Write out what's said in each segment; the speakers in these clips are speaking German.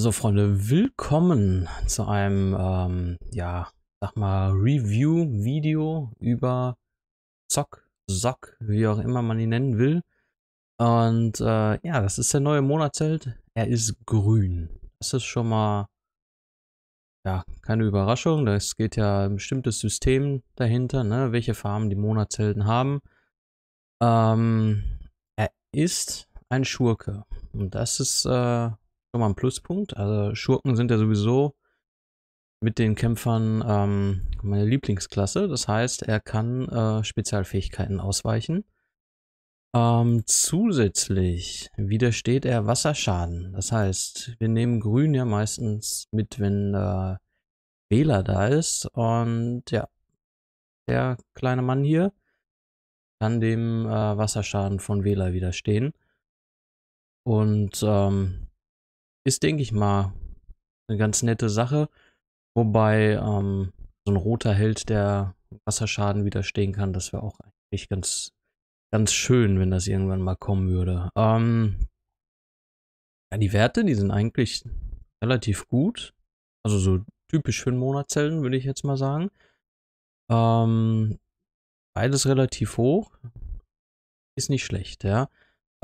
So, Freunde, willkommen zu einem, ähm, ja, sag mal, Review-Video über Zock, Sock, wie auch immer man ihn nennen will. Und äh, ja, das ist der neue Monatsheld. Er ist grün. Das ist schon mal, ja, keine Überraschung. Es geht ja ein bestimmtes System dahinter, ne? welche Farben die Monatshelden haben. Ähm, er ist ein Schurke. Und das ist, äh, schon mal ein Pluspunkt. Also Schurken sind ja sowieso mit den Kämpfern ähm, meine Lieblingsklasse. Das heißt, er kann äh, Spezialfähigkeiten ausweichen. Ähm, zusätzlich widersteht er Wasserschaden. Das heißt, wir nehmen Grün ja meistens mit, wenn äh, Wähler da ist. Und ja, der kleine Mann hier kann dem äh, Wasserschaden von Wähler widerstehen. Und ähm, ist, denke ich mal, eine ganz nette Sache. Wobei ähm, so ein roter Held, der Wasserschaden widerstehen kann, das wäre auch eigentlich ganz, ganz schön, wenn das irgendwann mal kommen würde. Ähm, ja, die Werte, die sind eigentlich relativ gut. Also so typisch für einen Monatshelden, würde ich jetzt mal sagen. Ähm, beides relativ hoch. Ist nicht schlecht, ja.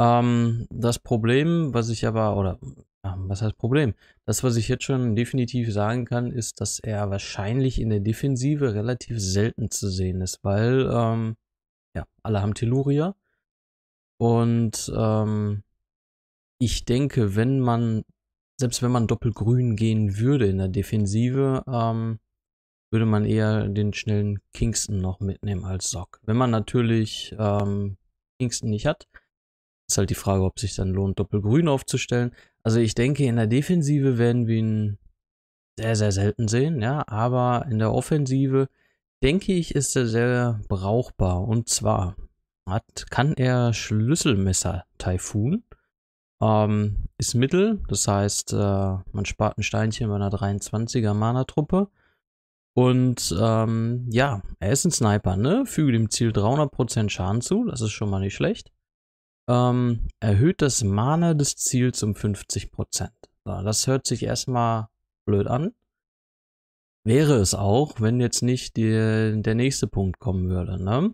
Ähm, das Problem, was ich aber, oder ähm, was heißt Problem? Das, was ich jetzt schon definitiv sagen kann, ist, dass er wahrscheinlich in der Defensive relativ selten zu sehen ist, weil ähm, ja, alle haben Telluria. Und ähm, ich denke, wenn man, selbst wenn man doppelgrün gehen würde in der Defensive, ähm, würde man eher den schnellen Kingston noch mitnehmen als Sock. Wenn man natürlich ähm, Kingston nicht hat, ist halt die Frage, ob sich dann lohnt, doppelgrün aufzustellen. Also ich denke, in der Defensive werden wir ihn sehr, sehr selten sehen, ja, aber in der Offensive denke ich, ist er sehr brauchbar. Und zwar hat, kann er Schlüsselmesser Typhoon. Ähm, ist Mittel, das heißt, äh, man spart ein Steinchen bei einer 23er Mana-Truppe. Und ähm, ja, er ist ein Sniper, ne? Füge dem Ziel 300% Schaden zu, das ist schon mal nicht schlecht. Ähm, erhöht das Mana des Ziels um 50%. So, das hört sich erstmal blöd an. Wäre es auch, wenn jetzt nicht die, der nächste Punkt kommen würde. Ne?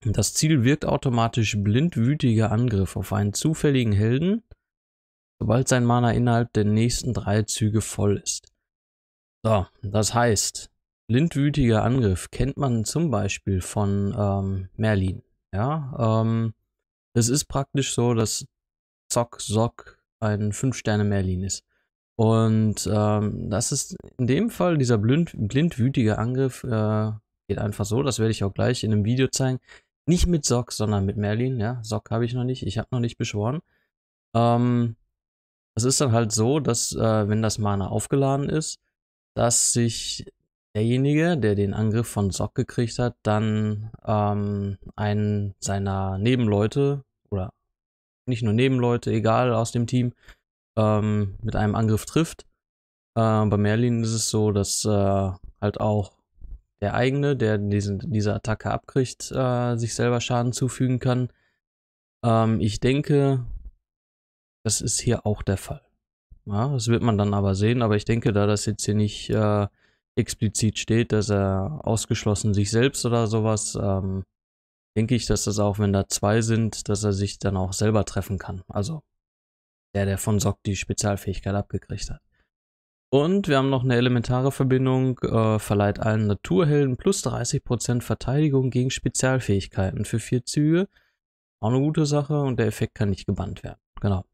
Das Ziel wirkt automatisch blindwütiger Angriff auf einen zufälligen Helden, sobald sein Mana innerhalb der nächsten drei Züge voll ist. So, das heißt, blindwütiger Angriff kennt man zum Beispiel von ähm, Merlin. Ja, ähm, es ist praktisch so, dass Zock Sock ein 5-Sterne-Merlin ist. Und ähm, das ist in dem Fall dieser blind, blindwütige Angriff, äh, geht einfach so, das werde ich auch gleich in einem Video zeigen. Nicht mit Sock, sondern mit Merlin, ja. Sock habe ich noch nicht, ich habe noch nicht beschworen. Ähm, es ist dann halt so, dass, äh, wenn das Mana aufgeladen ist, dass sich derjenige, der den Angriff von Sock gekriegt hat, dann ähm, einen seiner Nebenleute oder nicht nur Nebenleute, egal aus dem Team, ähm, mit einem Angriff trifft. Äh, bei Merlin ist es so, dass äh, halt auch der eigene, der diesen, diese Attacke abkriegt, äh, sich selber Schaden zufügen kann. Ähm, ich denke, das ist hier auch der Fall. Ja, das wird man dann aber sehen, aber ich denke, da das jetzt hier nicht äh, explizit steht, dass er ausgeschlossen sich selbst oder sowas, ähm, denke ich, dass das auch, wenn da zwei sind, dass er sich dann auch selber treffen kann. Also der, der von Sock die Spezialfähigkeit abgekriegt hat. Und wir haben noch eine elementare Verbindung, äh, verleiht allen Naturhelden plus 30% Verteidigung gegen Spezialfähigkeiten für vier Züge. Auch eine gute Sache und der Effekt kann nicht gebannt werden. Genau.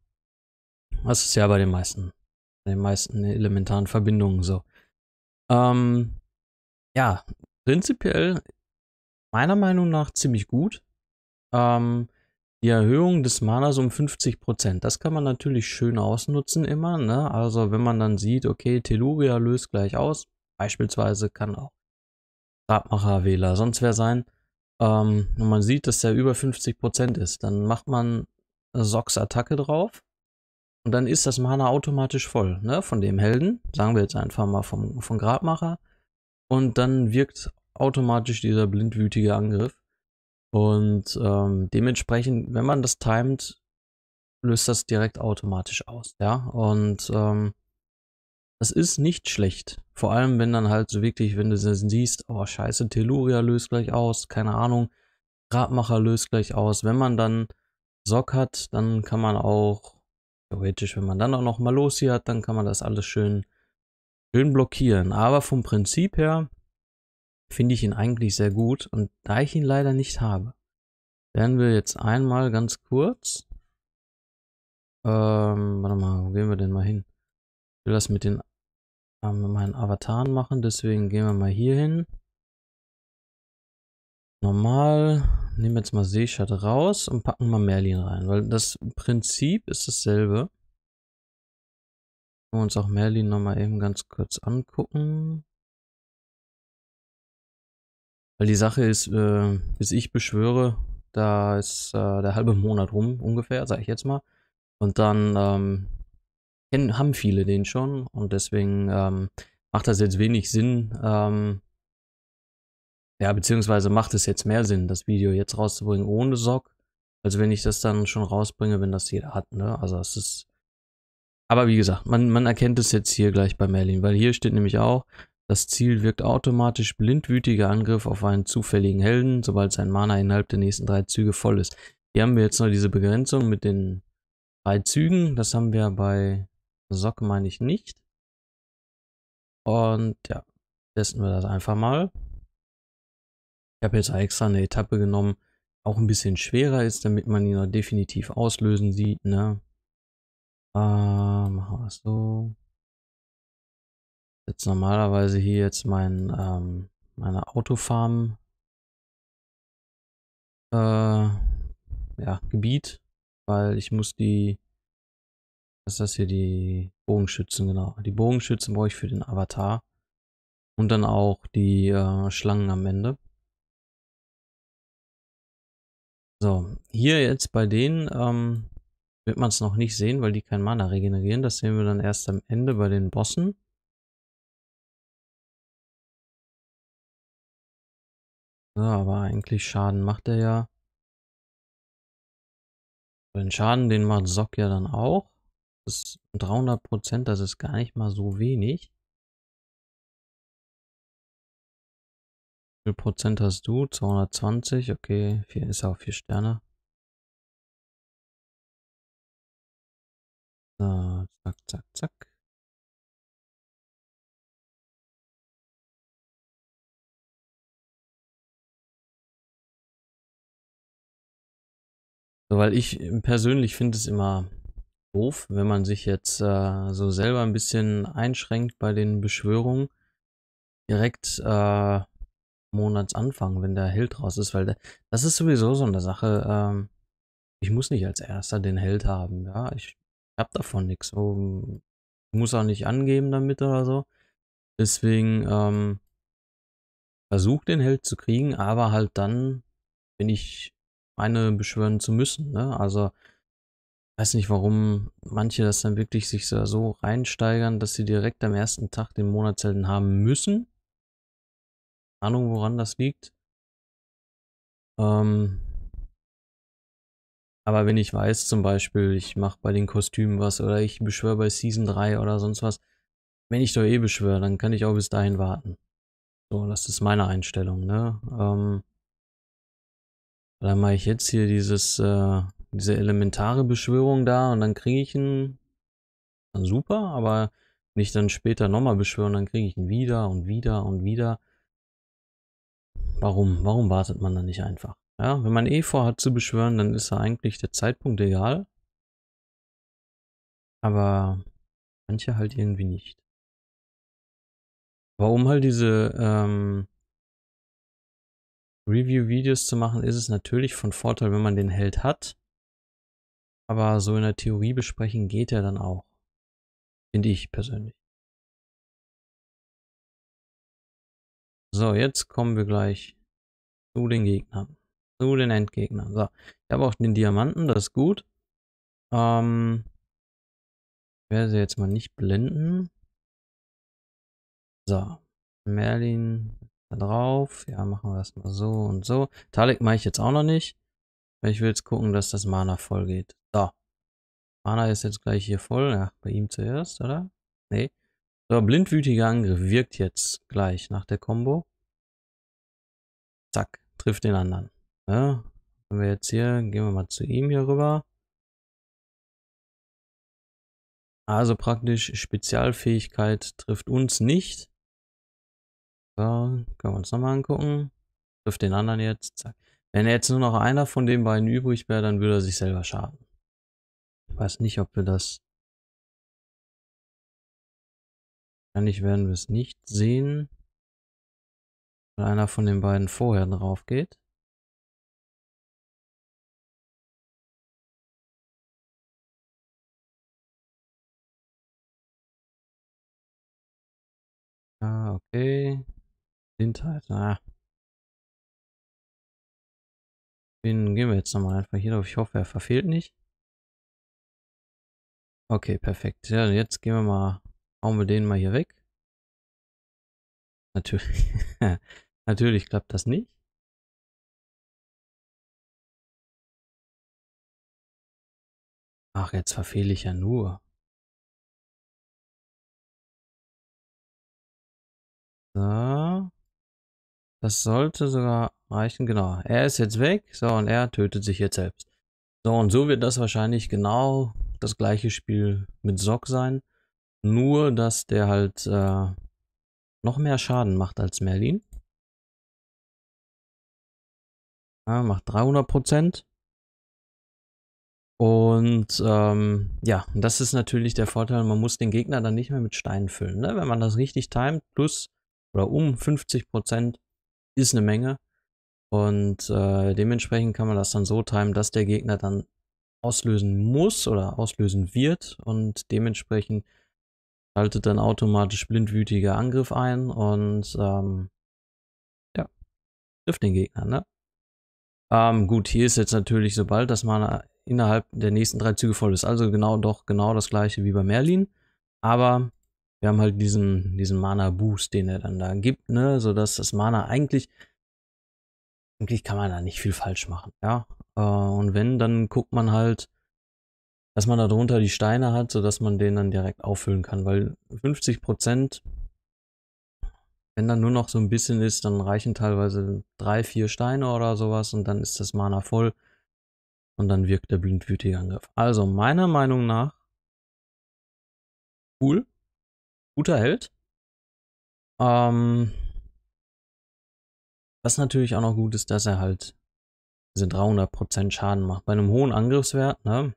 Das ist ja bei den meisten, bei den meisten elementaren Verbindungen so. Ähm, ja, prinzipiell meiner Meinung nach ziemlich gut. Ähm, die Erhöhung des Manas um 50%. Das kann man natürlich schön ausnutzen immer. Ne? Also wenn man dann sieht, okay, Teluria löst gleich aus. Beispielsweise kann auch grabmacher Wähler sonst wer sein. Ähm, und man sieht, dass der über 50% ist. Dann macht man Socks Attacke drauf. Und dann ist das Mana automatisch voll, ne? Von dem Helden, sagen wir jetzt einfach mal vom, vom Grabmacher. Und dann wirkt automatisch dieser blindwütige Angriff. Und ähm, dementsprechend, wenn man das timet, löst das direkt automatisch aus, ja. Und ähm, das ist nicht schlecht. Vor allem, wenn dann halt so wirklich, wenn du siehst, oh scheiße, Telluria löst gleich aus, keine Ahnung, Grabmacher löst gleich aus. Wenn man dann Sock hat, dann kann man auch Theoretisch, wenn man dann auch noch hier hat, dann kann man das alles schön, schön blockieren. Aber vom Prinzip her finde ich ihn eigentlich sehr gut. Und da ich ihn leider nicht habe, werden wir jetzt einmal ganz kurz. Ähm, warte mal, wo gehen wir denn mal hin? Ich will das mit den äh, mit meinen Avataren machen, deswegen gehen wir mal hier hin. Normal, Nehmen wir jetzt mal Seeschat raus und packen mal Merlin rein, weil das Prinzip ist dasselbe. Können wir uns auch Merlin nochmal eben ganz kurz angucken. Weil die Sache ist, äh, bis ich beschwöre, da ist äh, der halbe Monat rum ungefähr, sage ich jetzt mal. Und dann ähm, haben viele den schon und deswegen ähm, macht das jetzt wenig Sinn, ähm, ja, beziehungsweise macht es jetzt mehr Sinn, das Video jetzt rauszubringen ohne Sock, Also wenn ich das dann schon rausbringe, wenn das jeder hat, ne? Also es ist. Aber wie gesagt, man, man erkennt es jetzt hier gleich bei Merlin, weil hier steht nämlich auch, das Ziel wirkt automatisch blindwütiger Angriff auf einen zufälligen Helden, sobald sein Mana innerhalb der nächsten drei Züge voll ist. Hier haben wir jetzt noch diese Begrenzung mit den drei Zügen. Das haben wir bei Sock, meine ich, nicht. Und ja, testen wir das einfach mal. Ich habe jetzt extra eine Etappe genommen, auch ein bisschen schwerer ist, damit man ihn auch definitiv auslösen sieht, ne? Äh, machen wir es so. Jetzt normalerweise hier jetzt mein, ähm, meine Autofarm äh, ja, Gebiet, weil ich muss die, was ist das hier, die Bogenschützen, genau. Die Bogenschützen brauche ich für den Avatar und dann auch die äh, Schlangen am Ende. So, hier jetzt bei denen ähm, wird man es noch nicht sehen, weil die kein Mana regenerieren. Das sehen wir dann erst am Ende bei den Bossen. So, aber eigentlich Schaden macht er ja. Den Schaden, den macht Sock ja dann auch. Das ist 300%, das ist gar nicht mal so wenig. viel Prozent hast du? 220, okay, vier ist auch vier Sterne. So, zack, zack, zack. So, weil ich äh, persönlich finde es immer doof, wenn man sich jetzt äh, so selber ein bisschen einschränkt bei den Beschwörungen. Direkt äh, Monatsanfang, wenn der Held raus ist, weil der, das ist sowieso so eine Sache. Ähm, ich muss nicht als erster den Held haben, ja. Ich hab davon nichts. So, muss auch nicht angeben damit oder so. Deswegen ähm, versuch den Held zu kriegen, aber halt dann, wenn ich meine beschwören zu müssen. Ne? Also weiß nicht, warum manche das dann wirklich sich so, so reinsteigern, dass sie direkt am ersten Tag den Monatshelden haben müssen Ahnung, woran das liegt. Ähm aber wenn ich weiß, zum Beispiel, ich mache bei den Kostümen was oder ich beschwöre bei Season 3 oder sonst was, wenn ich doch eh beschwöre, dann kann ich auch bis dahin warten. So, das ist meine Einstellung, ne? Ähm dann mache ich jetzt hier dieses, äh, diese elementare Beschwörung da und dann kriege ich einen. Dann super, aber wenn ich dann später nochmal beschwören, dann kriege ich ihn wieder und wieder und wieder. Warum? Warum wartet man da nicht einfach? Ja, wenn man eh vorhat zu beschwören, dann ist ja eigentlich der Zeitpunkt egal. Aber manche halt irgendwie nicht. Warum halt diese ähm, Review-Videos zu machen, ist es natürlich von Vorteil, wenn man den Held hat. Aber so in der Theorie besprechen geht er dann auch. Finde ich persönlich. So, jetzt kommen wir gleich zu den Gegnern. Zu den Endgegnern. So, ich habe auch den Diamanten, das ist gut. Ähm, ich werde sie jetzt mal nicht blenden. So, Merlin da drauf. Ja, machen wir das mal so und so. Talik mache ich jetzt auch noch nicht. Ich will jetzt gucken, dass das Mana voll geht. So. Mana ist jetzt gleich hier voll. Ja, bei ihm zuerst, oder? Nee. So, blindwütiger Angriff wirkt jetzt gleich nach der Combo. Zack, trifft den anderen. Ja, wenn wir jetzt hier, gehen wir mal zu ihm hier rüber. Also praktisch Spezialfähigkeit trifft uns nicht. So, können wir uns nochmal angucken. Trifft den anderen jetzt. Zack. Wenn jetzt nur noch einer von den beiden übrig wäre, dann würde er sich selber schaden. Ich weiß nicht, ob wir das Wahrscheinlich werden wir es nicht sehen, weil einer von den beiden vorher drauf geht. Ah, okay. Blindheit, ah. Den gehen wir jetzt nochmal einfach hier drauf. Ich hoffe, er verfehlt nicht. Okay, perfekt. Ja, jetzt gehen wir mal Hauen wir den mal hier weg. Natürlich, natürlich klappt das nicht. Ach, jetzt verfehle ich ja nur. So. Das sollte sogar reichen. Genau. Er ist jetzt weg. So, und er tötet sich jetzt selbst. So, und so wird das wahrscheinlich genau das gleiche Spiel mit Sock sein. Nur, dass der halt äh, noch mehr Schaden macht als Merlin. Ja, macht 300%. Und ähm, ja, das ist natürlich der Vorteil, man muss den Gegner dann nicht mehr mit Steinen füllen. Ne? Wenn man das richtig timet, plus oder um 50% ist eine Menge. Und äh, dementsprechend kann man das dann so timen, dass der Gegner dann auslösen muss oder auslösen wird und dementsprechend schaltet dann automatisch blindwütiger Angriff ein und ähm, ja, trifft den Gegner, ne? Ähm, gut, hier ist jetzt natürlich, sobald das Mana äh, innerhalb der nächsten drei Züge voll ist, also genau doch genau das gleiche wie bei Merlin, aber wir haben halt diesen, diesen Mana-Boost, den er dann da gibt, ne, sodass das Mana eigentlich, eigentlich kann man da nicht viel falsch machen, ja. Äh, und wenn, dann guckt man halt, dass man darunter die Steine hat, sodass man den dann direkt auffüllen kann, weil 50 Prozent, wenn dann nur noch so ein bisschen ist, dann reichen teilweise drei, vier Steine oder sowas und dann ist das Mana voll und dann wirkt der blindwütige Angriff. Also meiner Meinung nach cool, guter Held. Ähm, was natürlich auch noch gut ist, dass er halt diese 300% Schaden macht. Bei einem hohen Angriffswert, ne,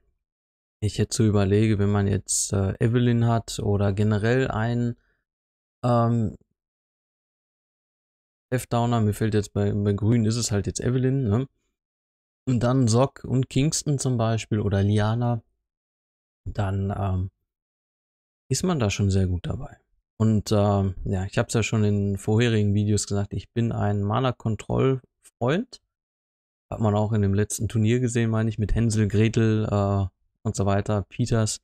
ich jetzt so überlege, wenn man jetzt äh, Evelyn hat oder generell einen ähm, F-Downer, mir fällt jetzt bei, bei Grün ist es halt jetzt Evelyn, ne? Und dann Sock und Kingston zum Beispiel oder Liana, dann ähm, ist man da schon sehr gut dabei. Und ähm, ja, ich habe es ja schon in vorherigen Videos gesagt, ich bin ein Mana-Kontroll-Freund. Hat man auch in dem letzten Turnier gesehen, meine ich, mit Hänsel, Gretel, äh, und so weiter, Peters.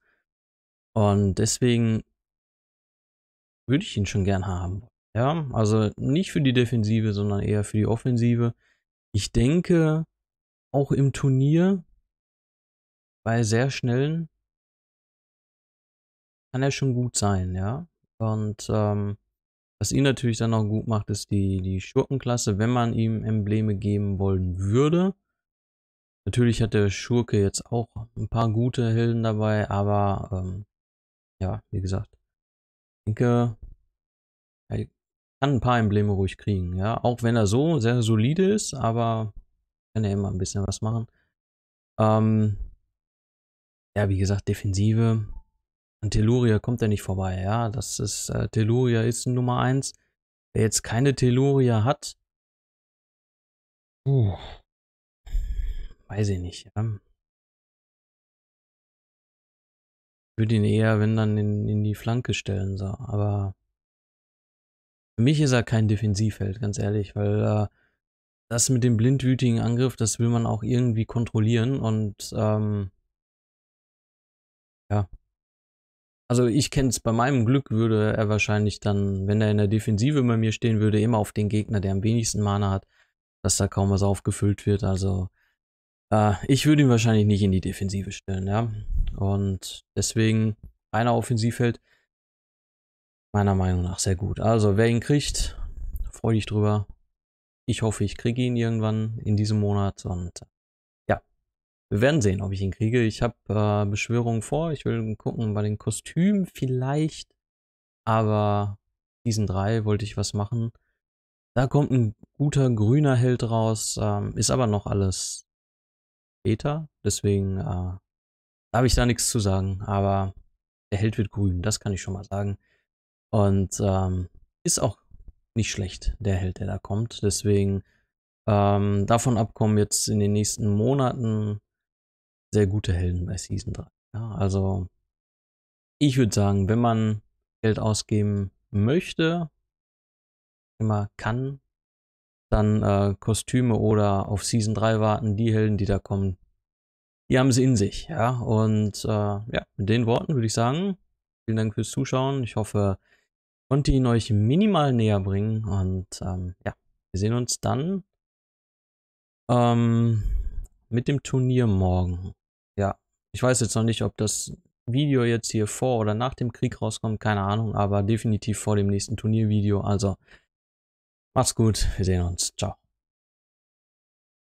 Und deswegen würde ich ihn schon gern haben. Ja, also nicht für die Defensive, sondern eher für die Offensive. Ich denke, auch im Turnier bei sehr schnellen kann er schon gut sein, ja. Und ähm, was ihn natürlich dann auch gut macht, ist die, die Schurkenklasse, wenn man ihm Embleme geben wollen würde. Natürlich hat der Schurke jetzt auch ein paar gute Helden dabei, aber ähm, ja, wie gesagt, ich denke, er kann ein paar Embleme ruhig kriegen, ja. Auch wenn er so sehr solide ist, aber kann er immer ein bisschen was machen. Ähm, ja, wie gesagt, Defensive. An Teluria kommt er nicht vorbei, ja. Das ist, äh, Teluria ist Nummer 1. Wer jetzt keine Teluria hat, uh, weiß ich nicht. Ja. Würde ihn eher, wenn dann, in, in die Flanke stellen, so. aber für mich ist er kein Defensivheld, ganz ehrlich, weil äh, das mit dem blindwütigen Angriff, das will man auch irgendwie kontrollieren und ähm, ja. Also ich kenne es, bei meinem Glück würde er wahrscheinlich dann, wenn er in der Defensive bei mir stehen würde, immer auf den Gegner, der am wenigsten Mana hat, dass da kaum was aufgefüllt wird. Also äh, ich würde ihn wahrscheinlich nicht in die Defensive stellen, ja. Und deswegen einer Offensivheld, meiner Meinung nach sehr gut. Also wer ihn kriegt, freue dich drüber. Ich hoffe, ich kriege ihn irgendwann in diesem Monat und ja, wir werden sehen, ob ich ihn kriege. Ich habe äh, Beschwörungen vor. Ich will gucken bei den Kostümen vielleicht, aber diesen drei wollte ich was machen. Da kommt ein guter grüner Held raus, ähm, ist aber noch alles Beta. Deswegen äh, habe ich da nichts zu sagen. Aber der Held wird grün, das kann ich schon mal sagen. Und ähm, ist auch nicht schlecht, der Held, der da kommt. Deswegen ähm, davon abkommen jetzt in den nächsten Monaten sehr gute Helden bei Season 3. Ja, also ich würde sagen, wenn man Geld ausgeben möchte, immer kann, dann äh, Kostüme oder auf Season 3 warten, die Helden, die da kommen, die haben sie in sich, ja. Und äh, ja, mit den Worten würde ich sagen, vielen Dank fürs Zuschauen. Ich hoffe, ich konnte ihn euch minimal näher bringen. Und ähm, ja, wir sehen uns dann ähm, mit dem Turnier morgen. Ja, ich weiß jetzt noch nicht, ob das Video jetzt hier vor oder nach dem Krieg rauskommt, keine Ahnung, aber definitiv vor dem nächsten Turniervideo. Also Macht's gut, wir sehen uns. Ciao.